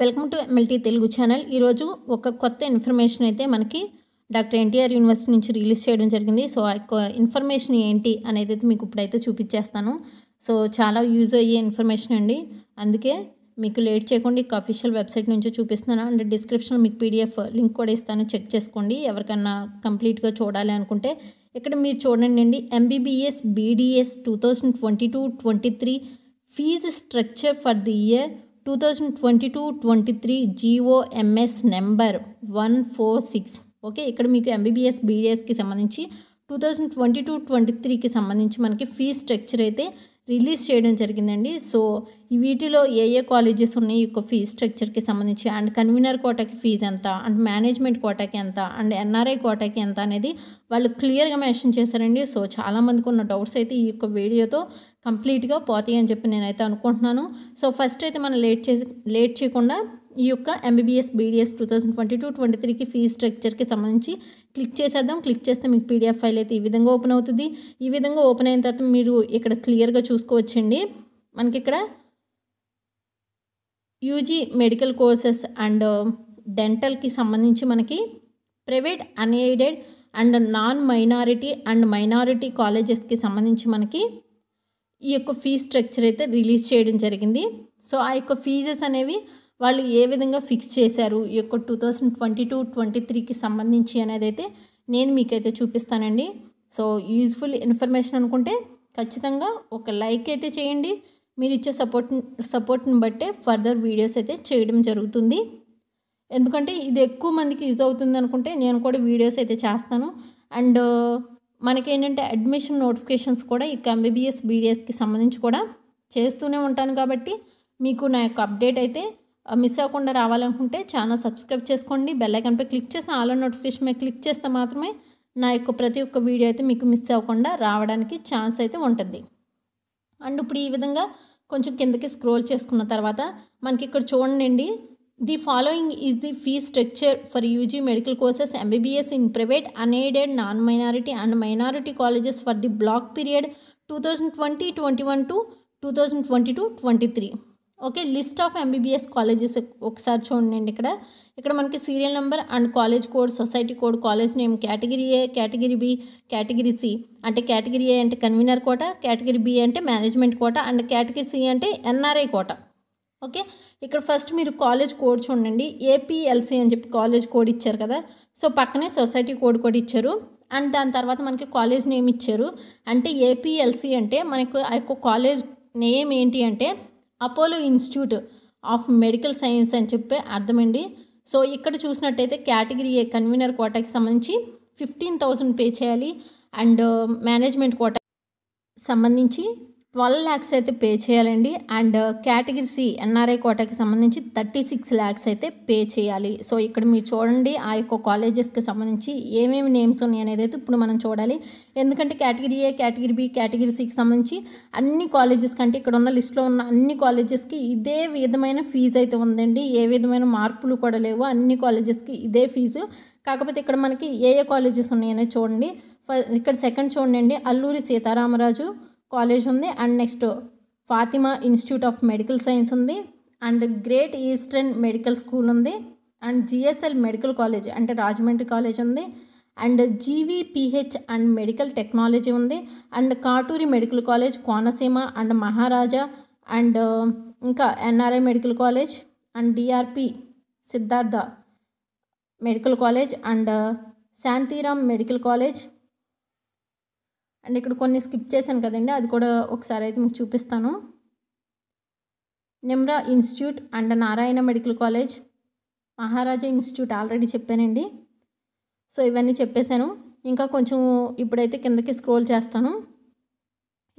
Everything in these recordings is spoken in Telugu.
welcome to MLT Telugu channel ఈరోజు ఒక కొత్త ఇన్ఫర్మేషన్ అయితే మనకి డాక్టర్ ఎన్టీఆర్ యూనివర్సిటీ నుంచి రిలీజ్ చేయడం జరిగింది సో ఆ ఇన్ఫర్మేషన్ ఏంటి అనేది అయితే మీకు ఇప్పుడైతే చూపించేస్తాను సో చాలా యూజ్ అయ్యే ఇన్ఫర్మేషన్ అండి అందుకే మీకు లేట్ చేయకుండా ఇక అఫీషియల్ వెబ్సైట్ నుంచి చూపిస్తున్నాను అండ్ డిస్క్రిప్షన్లో మీకు పీడిఎఫ్ లింక్ కూడా ఇస్తాను చెక్ చేసుకోండి ఎవరికన్నా కంప్లీట్గా చూడాలి అనుకుంటే ఇక్కడ మీరు చూడండి అండి MBBS BDS two thousand twenty two twenty three fees structure for the year two thousand twenty two twenty three GOMS number one four six okay ఇక్కడ మీకు ఎంబీబీఎస్ బీడీఎస్కి సంబంధించి two thousand twenty two twenty త్రీకి సంబంధించి మనకి ఫీ స్ట్రక్చర్ అయితే రిలీజ్ చేయడం జరిగిందండి సో వీటిలో ఏ ఏ కాలేజెస్ ఉన్నాయి ఈ యొక్క ఫీ స్ట్రక్చర్కి సంబంధించి అండ్ కన్వీనర్ కోటాకి ఫీజు ఎంత అండ్ మేనేజ్మెంట్ కోటాకి ఎంత అండ్ ఎన్ఆర్ఐ కోటాకి ఎంత అనేది వాళ్ళు క్లియర్గా మెన్షన్ చేశారండి సో చాలామందికి ఉన్న డౌట్స్ అయితే ఈ యొక్క వీడియోతో కంప్లీట్గా పోతాయి అని చెప్పి నేనైతే అనుకుంటున్నాను సో ఫస్ట్ అయితే మనం లేట్ చేసి లేట్ చేయకుండా ఈ యొక్క MBBS BDS two thousand twenty two twenty త్రీకి ఫీ స్ట్రక్చర్కి సంబంధించి క్లిక్ చేసేద్దాం క్లిక్ చేస్తే మీకు పీడిఎఫ్ ఫైల్ అయితే ఈ విధంగా ఓపెన్ అవుతుంది ఈ విధంగా ఓపెన్ అయిన తర్వాత మీరు ఇక్కడ క్లియర్గా చూసుకోవచ్చండి మనకి ఇక్కడ యూజీ మెడికల్ కోర్సెస్ అండ్ డెంటల్కి సంబంధించి మనకి private unaided and non minority and minority కాలేజెస్కి సంబంధించి మనకి ఈ యొక్క ఫీజ్ స్ట్రక్చర్ అయితే రిలీజ్ చేయడం జరిగింది సో ఆ యొక్క ఫీజెస్ అనేవి వాళ్ళు ఏ విధంగా ఫిక్స్ చేశారు ఈ యొక్క two thousand twenty two twenty త్రీకి సంబంధించి అనేది అయితే నేను మీకైతే చూపిస్తానండి సో యూజ్ఫుల్ ఇన్ఫర్మేషన్ అనుకుంటే ఖచ్చితంగా ఒక లైక్ అయితే చేయండి మీరు ఇచ్చే సపోర్ట్ సపోర్ట్ని బట్టే ఫర్దర్ వీడియోస్ అయితే చేయడం జరుగుతుంది ఎందుకంటే ఇది ఎక్కువ మందికి యూజ్ అవుతుంది అనుకుంటే నేను కూడా వీడియోస్ అయితే చేస్తాను అండ్ మనకేంటంటే అడ్మిషన్ నోటిఫికేషన్స్ కూడా ఈ ఎంబీబీఎస్ బీడిఎస్కి సంబంధించి కూడా చేస్తూనే ఉంటాను కాబట్టి మీకు నా యొక్క అప్డేట్ అయితే మిస్ అవ్వకుండా రావాలనుకుంటే ఛానల్ సబ్స్క్రైబ్ చేసుకోండి బెల్ ఐకన్పై క్లిక్ చేసి ఆల్ నోటిఫికేషన్ మీద క్లిక్ చేస్తే మాత్రమే నా యొక్క ప్రతి ఒక్క వీడియో అయితే మీకు మిస్ అవ్వకుండా రావడానికి ఛాన్స్ అయితే ఉంటుంది అండ్ ఇప్పుడు ఈ విధంగా కొంచెం కిందకి స్క్రోల్ చేసుకున్న తర్వాత మనకి ఇక్కడ చూడండి the following is the fee structure for UG medical courses MBBS in private unaided non minority and minority colleges for the block period two thousand twenty twenty one to two thousand twenty two twenty three okay list of MBBS colleges ఒకసారి చూడండి ఇక్కడ ఇక్కడ మనకి serial number and college code society code college name category A category B category C అంటే కేటగిరీ ఏ అంటే కన్వీనర్ కోట కేటగిరీ బి అంటే management quota and category C అంటే ఎన్ఆర్ఐ కోట ఓకే ఇక్కడ ఫస్ట్ మీరు కాలేజ్ కోడ్ చూడండి ఏపీఎల్సీ అని చెప్పి కాలేజ్ కోడ్ ఇచ్చారు కదా సో పక్కనే సొసైటీ కోడ్ కూడా ఇచ్చారు అండ్ దాని తర్వాత మనకి కాలేజ్ నేమ్ ఇచ్చారు అంటే ఏపీఎల్సి అంటే మనకు ఆ యొక్క కాలేజ్ నేమ్ ఏంటి అంటే Apollo institute of medical science అని చెప్పి అర్థమండి సో ఇక్కడ చూసినట్టయితే కేటగిరీ ఏ కన్వీనర్ కోటాకి సంబంధించి ఫిఫ్టీన్ థౌజండ్ పే చేయాలి అండ్ మేనేజ్మెంట్ కోట సంబంధించి ట్వెల్వ్ ల్యాక్స్ అయితే పే చేయాలండి అండ్ కేటగిరీ సి ఎన్ఆర్ఐ కోటాకి సంబంధించి థర్టీ సిక్స్ ల్యాక్స్ అయితే పే చేయాలి సో ఇక్కడ మీరు చూడండి ఆ యొక్క కాలేజెస్కి సంబంధించి ఏమేమి నేమ్స్ ఉన్నాయి అనేది అయితే ఇప్పుడు మనం చూడాలి ఎందుకంటే category A category B category సికి సంబంధించి అన్ని కాలేజెస్ కంటే ఇక్కడ ఉన్న లిస్ట్లో ఉన్న అన్ని కాలేజెస్కి ఇదే విధమైన ఫీజు అయితే ఉందండి ఏ విధమైన మార్పులు కూడా లేవు అన్ని కాలేజెస్కి ఇదే ఫీజు కాకపోతే ఇక్కడ మనకి ఏ ఏ కాలేజెస్ ఉన్నాయనే చూడండి ఇక్కడ సెకండ్ చూడండి అల్లూరి సీతారామరాజు కాలేజ్ ఉంది and next Fatima institute of medical science ఉంది and great eastern medical school ఉంది అండ్ జిఎస్ఎల్ మెడికల్ కాలేజ్ అంటే రాజమండ్రి కాలేజ్ ఉంది and GVPH and medical technology ఉంది and Katuri medical college Konaseema and Maharaja and ఇంకా NRI medical college and DRP Siddhartha medical college and Shantiram medical college and ఇక్కడ కొన్ని స్కిప్ చేశాను కదండి అది కూడా ఒకసారి అయితే మీకు చూపిస్తాను Nimra institute and Narayana medical college Maharaja institute already చెప్పానండి సో ఇవన్నీ చెప్పేశాను ఇంకా కొంచెం ఇప్పుడైతే కిందకి స్క్రోల్ చేస్తాను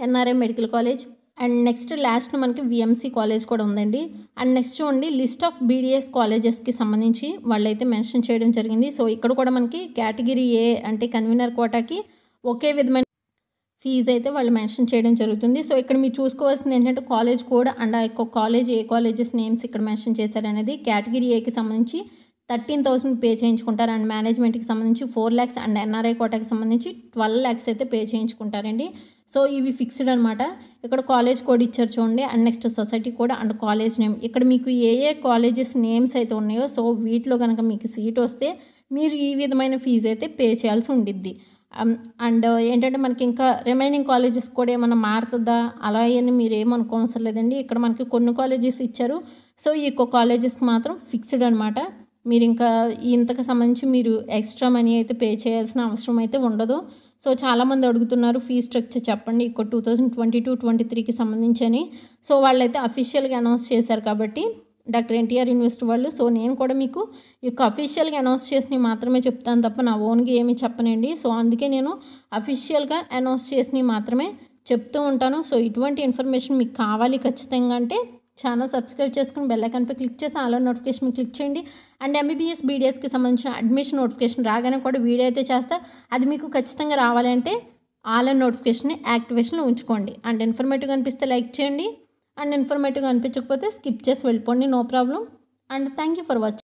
NRI medical college and next last మనకి విఎంసీ కాలేజ్ కూడా ఉందండి అండ్ నెక్స్ట్ చూడండి లిస్ట్ ఆఫ్ బీడిఎస్ కాలేజెస్కి సంబంధించి వాళ్ళైతే మెన్షన్ చేయడం జరిగింది సో ఇక్కడ కూడా మనకి కేటగిరీ ఏ అంటే కన్వీనర్ కోటాకి ఒకే విధమైన ఫీజు అయితే వాళ్ళు మెన్షన్ చేయడం జరుగుతుంది సో ఇక్కడ మీరు చూసుకోవాల్సింది ఏంటంటే కాలేజ్ కోడ్ అండ్ ఆ యొక్క కాలేజ్ ఏ కాలేజెస్ నేమ్స్ ఇక్కడ మెన్షన్ చేశారనేది కేటగిరీ ఏకి సంబంధించి థర్టీన్ థౌసండ్ పే చేయించుకుంటారు అండ్ మేనేజ్మెంట్కి సంబంధించి ఫోర్ ల్యాక్స్ అండ్ ఎన్ఆర్ఐ కోటాకి సంబంధించి ట్వెల్వ్ ల్యాక్స్ అయితే పే చేయించుకుంటారండి సో ఇవి ఫిక్స్డ్ అనమాట ఇక్కడ కాలేజ్ కోడ్ ఇచ్చారు చూడండి and next society code and college name ఇక్కడ మీకు ఏ ఏ కాలేజెస్ నేమ్స్ అయితే ఉన్నాయో సో వీటిలో కనుక మీకు సీట్ వస్తే మీరు ఈ విధమైన ఫీజు అయితే పే చేయాల్సి ఉండిద్ది అండ్ um, uh, ఏంటంటే మనకి ఇంకా రిమైనింగ్ కాలేజెస్ కూడా ఏమైనా మారుతుందా అలా అని మీరు ఏమనుకోవసం లేదండి ఇక్కడ మనకి కొన్ని కాలేజెస్ ఇచ్చారు సో ఈ కాలేజెస్కి మాత్రం ఫిక్స్డ్ అనమాట మీరు ఇంకా ఇంతకు సంబంధించి మీరు ఎక్స్ట్రా మనీ అయితే పే చేయాల్సిన అవసరం అయితే ఉండదు సో చాలామంది అడుగుతున్నారు ఫీ స్ట్రక్చర్ చెప్పండి ఇక్కడ two thousand twenty two twenty త్రీకి సంబంధించి సో వాళ్ళైతే అఫీషియల్గా అనౌన్స్ చేశారు కాబట్టి డాక్టర్ ఎన్టీఆర్ యూనివర్సిటీ వాళ్ళు సో నేను కూడా మీకు యొక్క అఫీషియల్గా అనౌన్స్ చేసినవి మాత్రమే చెప్తాను తప్ప నా ఓన్గా ఏమీ చెప్పనండి సో అందుకే నేను అఫీషియల్గా అనౌన్స్ చేసినవి మాత్రమే చెప్తూ ఉంటాను సో ఇటువంటి ఇన్ఫర్మేషన్ మీకు కావాలి ఖచ్చితంగా అంటే ఛానల్ సబ్స్క్రైబ్ చేసుకుని బెల్లైకన్పై క్లిక్ చేసి ఆలో నోటిఫికేషన్ క్లిక్ చేయండి అండ్ ఎంబీబీఎస్ బీడీఎస్కి సంబంధించిన అడ్మిషన్ నోటిఫికేషన్ రాగానే కూడా వీడియో అయితే చేస్తా అది మీకు ఖచ్చితంగా రావాలంటే ఆల్ నోటిఫికేషన్ యాక్టివేషన్లో ఉంచుకోండి అండ్ ఇన్ఫర్మేటివ్గా అనిపిస్తే లైక్ చేయండి అండ్ ఇన్ఫర్మేటివ్గా అనిపించకపోతే స్కిప్ చేసి వెళ్ళిపోండి no problem and thank you for watching